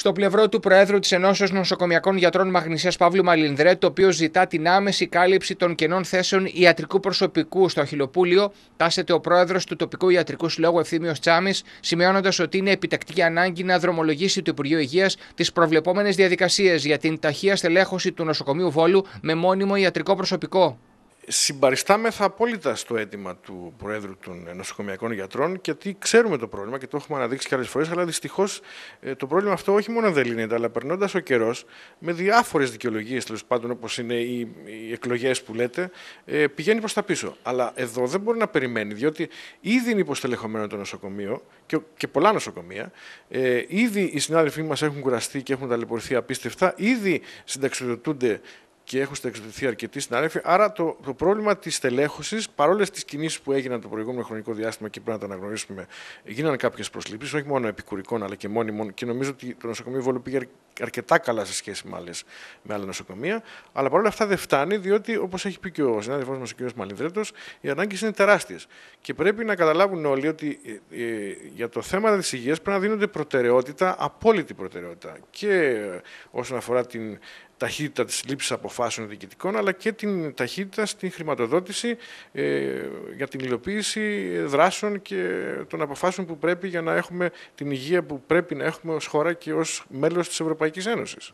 στο πλευρό του Προέδρου της Ενώσεως Νοσοκομιακών Γιατρών Μαγνησίας Παύλου Μαλινδρέ, το οποίο ζητά την άμεση κάλυψη των κενών θέσεων ιατρικού προσωπικού στο Αχυλοπούλιο, τάσεται ο πρόεδρος του τοπικού ιατρικού συλλόγου Ευθύμιος Τσάμι, σημειώνοντας ότι είναι επιτακτική ανάγκη να δρομολογήσει το Υπουργείο Υγείας τις προβλεπόμενες διαδικασίες για την ταχεία στελέχωση του νοσοκομείου Βόλου με μόνιμο ιατρικό προσωπικό συμπαριστάμεθα απόλυτα στο αίτημα του Προέδρου των ε, Νοσοκομιακών Γιατρών, γιατί ξέρουμε το πρόβλημα και το έχουμε αναδείξει και άλλες φορές. Αλλά δυστυχώς ε, το πρόβλημα αυτό όχι μόνο δεν λύνεται, αλλά περνώντας ο καιρός με διάφορες δικαιολογίες, τέλος πάντων, όπως είναι οι, εκλογές που λέτε, ε, πηγαίνει προς τα πίσω. Αλλά εδώ δεν μπορεί να περιμένει, διότι ήδη είναι υποστελεχωμένο το νοσοκομείο και, πολλά νοσοκομεία. ήδη οι συνάδελφοί μας έχουν κουραστεί και έχουν ταλαιπωρηθεί απίστευτα. Ήδη συνταξιδοτούνται και έχουν εξωτερικευθεί αρκετοί συνάδελφοι. Άρα το, το πρόβλημα της τελέχωση, παρόλες τις κινήσεις που έγιναν το προηγούμενο χρονικό διάστημα και πρέπει να τα αναγνωρίσουμε, γίνανε κάποιες προσλήψεις, όχι μόνο επικουρικών αλλά και μόνιμων. Και νομίζω ότι το νοσοκομείο Βόλου πήγε αρκετά καλά σε σχέση με, άλλες, με άλλα νοσοκομεία. Αλλά παρόλα αυτά δεν φτάνει, διότι όπως έχει πει και ο συνάδελφός μας ο κ. Μαλινδρέτος, οι ανάγκες είναι τεράστιες. Και πρέπει να καταλάβουν όλοι ότι ε, ε, για το θέμα της υγείας πρέπει να δίνονται προτεραιότητα, απόλυτη προτεραιότητα. Και ε, όσον αφορά την ταχύτητα της λήψης αποφάσεων διοικητικών, αλλά και την ταχύτητα στην χρηματοδότηση ε, για την υλοποίηση δράσεων και των αποφάσεων που πρέπει για να έχουμε την υγεία που πρέπει να έχουμε ως χώρα και ως μέλος της Ευρωπαϊκής Ένωσης.